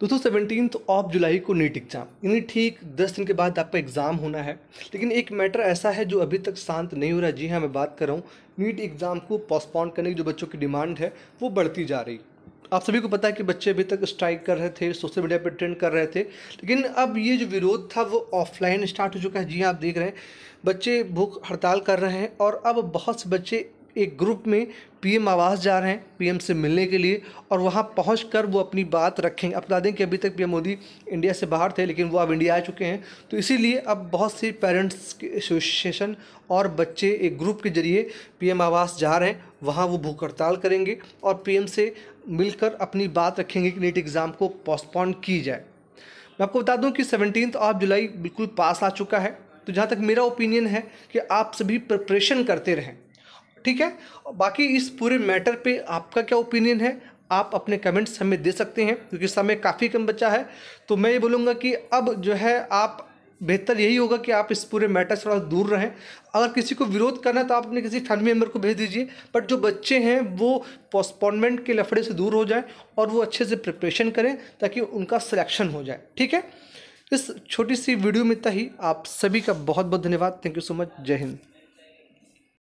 दोस्तों seventeen of July को NEET exam यानी ठीक दस दिन के बाद आपका एग्ज़ाम होना है लेकिन एक मैटर ऐसा है जो अभी तक शांत नहीं हो रहा जी हाँ मैं बात कर रहा हूँ नीट एग्ज़ाम को पोस्टपोन करने की जो बच्चों की डिमांड है वो बढ़ती जा रही आप सभी को पता है कि बच्चे अभी तक स्ट्राइक कर रहे थे सोशल मीडिया पर ट्रेंड कर रहे थे लेकिन अब ये जो विरोध था वो ऑफलाइन स्टार्ट हो चुका है जी हाँ आप देख रहे हैं बच्चे भूख हड़ताल कर रहे हैं और अब बहुत से बच्चे एक ग्रुप में पीएम आवास जा रहे हैं पीएम से मिलने के लिए और वहाँ पहुँच कर वो अपनी बात रखेंगे अपना दें कि अभी तक पीएम मोदी इंडिया से बाहर थे लेकिन वो अब इंडिया आ चुके हैं तो इसीलिए अब बहुत से पेरेंट्स के एसोसिएशन और बच्चे एक ग्रुप के जरिए पीएम आवास जा रहे हैं वहाँ वो भूख हड़ताल करेंगे और पी से मिलकर अपनी बात रखेंगे कि नीट एग्ज़ाम को पोस्टपोन की जाए मैं आपको बता दूँ कि सेवनटीन ऑफ जुलाई बिल्कुल पास आ चुका है तो जहाँ तक मेरा ओपिनियन है कि आप सभी प्रिपरेशन करते रहें ठीक है बाकी इस पूरे मैटर पे आपका क्या ओपिनियन है आप अपने कमेंट्स हमें दे सकते हैं क्योंकि समय काफ़ी कम बचा है तो मैं ये बोलूँगा कि अब जो है आप बेहतर यही होगा कि आप इस पूरे मैटर से थोड़ा दूर रहें अगर किसी को विरोध करना है तो आप अपने किसी फैमिली मेम्बर को भेज दीजिए बट जो बच्चे हैं वो पोस्टपोनमेंट के लफड़े से दूर हो जाएं और वो अच्छे से प्रिपरेशन करें ताकि उनका सिलेक्शन हो जाए ठीक है इस छोटी सी वीडियो में ही आप सभी का बहुत बहुत धन्यवाद थैंक यू सो मच जय हिंद